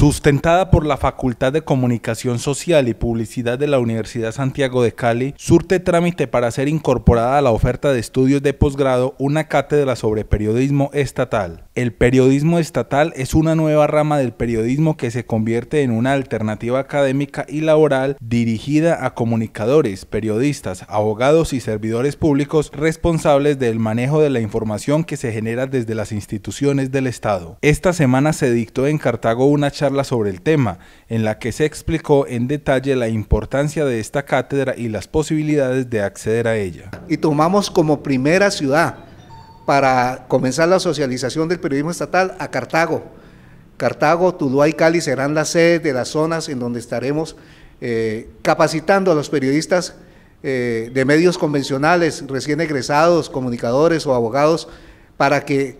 Sustentada por la Facultad de Comunicación Social y Publicidad de la Universidad Santiago de Cali, surte trámite para ser incorporada a la oferta de estudios de posgrado una cátedra sobre periodismo estatal. El periodismo estatal es una nueva rama del periodismo que se convierte en una alternativa académica y laboral dirigida a comunicadores, periodistas, abogados y servidores públicos responsables del manejo de la información que se genera desde las instituciones del Estado. Esta semana se dictó en Cartago una charla sobre el tema, en la que se explicó en detalle la importancia de esta cátedra y las posibilidades de acceder a ella. Y tomamos como primera ciudad para comenzar la socialización del periodismo estatal a Cartago. Cartago, Tuluá y Cali serán las sedes de las zonas en donde estaremos eh, capacitando a los periodistas eh, de medios convencionales, recién egresados, comunicadores o abogados, para que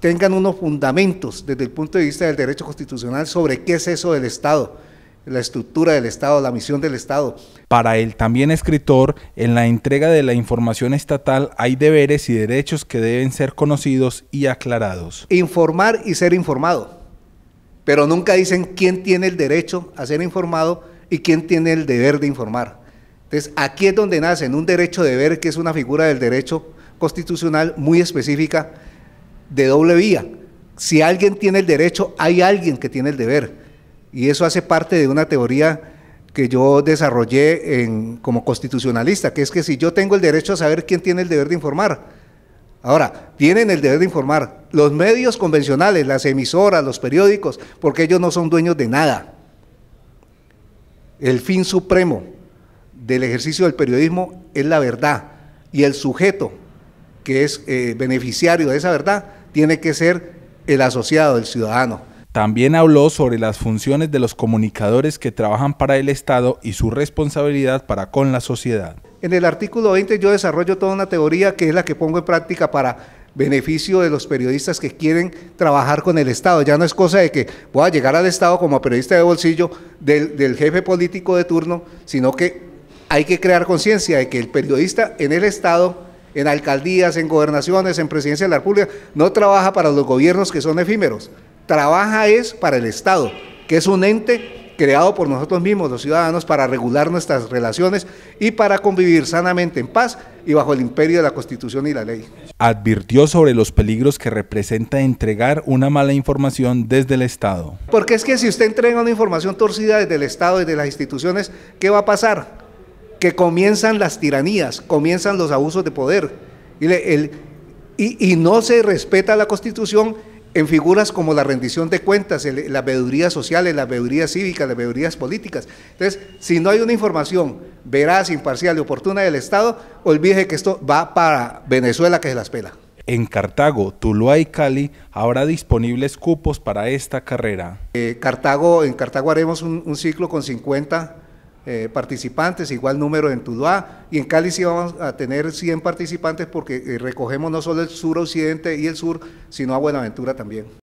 tengan unos fundamentos desde el punto de vista del derecho constitucional sobre qué es eso del Estado, la estructura del Estado, la misión del Estado. Para el también escritor, en la entrega de la información estatal hay deberes y derechos que deben ser conocidos y aclarados. Informar y ser informado, pero nunca dicen quién tiene el derecho a ser informado y quién tiene el deber de informar. Entonces, aquí es donde nace un derecho de deber, que es una figura del derecho constitucional muy específica, de doble vía. Si alguien tiene el derecho, hay alguien que tiene el deber. Y eso hace parte de una teoría que yo desarrollé en, como constitucionalista, que es que si yo tengo el derecho a saber quién tiene el deber de informar. Ahora, tienen el deber de informar los medios convencionales, las emisoras, los periódicos, porque ellos no son dueños de nada. El fin supremo del ejercicio del periodismo es la verdad y el sujeto que es eh, beneficiario de esa verdad tiene que ser el asociado, el ciudadano. También habló sobre las funciones de los comunicadores que trabajan para el Estado y su responsabilidad para con la sociedad. En el artículo 20 yo desarrollo toda una teoría que es la que pongo en práctica para beneficio de los periodistas que quieren trabajar con el Estado. Ya no es cosa de que voy a llegar al Estado como periodista de bolsillo del, del jefe político de turno, sino que hay que crear conciencia de que el periodista en el Estado en alcaldías, en gobernaciones, en presidencia de la República, no trabaja para los gobiernos que son efímeros, trabaja es para el Estado, que es un ente creado por nosotros mismos, los ciudadanos, para regular nuestras relaciones y para convivir sanamente en paz y bajo el imperio de la Constitución y la ley. Advirtió sobre los peligros que representa entregar una mala información desde el Estado. Porque es que si usted entrega una información torcida desde el Estado, desde las instituciones, ¿qué va a pasar? que comienzan las tiranías, comienzan los abusos de poder. Y, y, no se respeta la constitución en figuras como la rendición de cuentas, la las social, sociales, las veedurías cívicas, las veedurías políticas. Entonces, si no hay una información veraz, imparcial y oportuna del Estado, olvide que esto va para Venezuela que se las pela. En Cartago, Tuluá y Cali habrá disponibles cupos para esta carrera. Eh, Cartago, en Cartago haremos un, un ciclo con 50 eh, participantes, igual número en Tuluá, y en Cali sí vamos a tener 100 participantes porque eh, recogemos no solo el sur occidente y el sur, sino a Buenaventura también.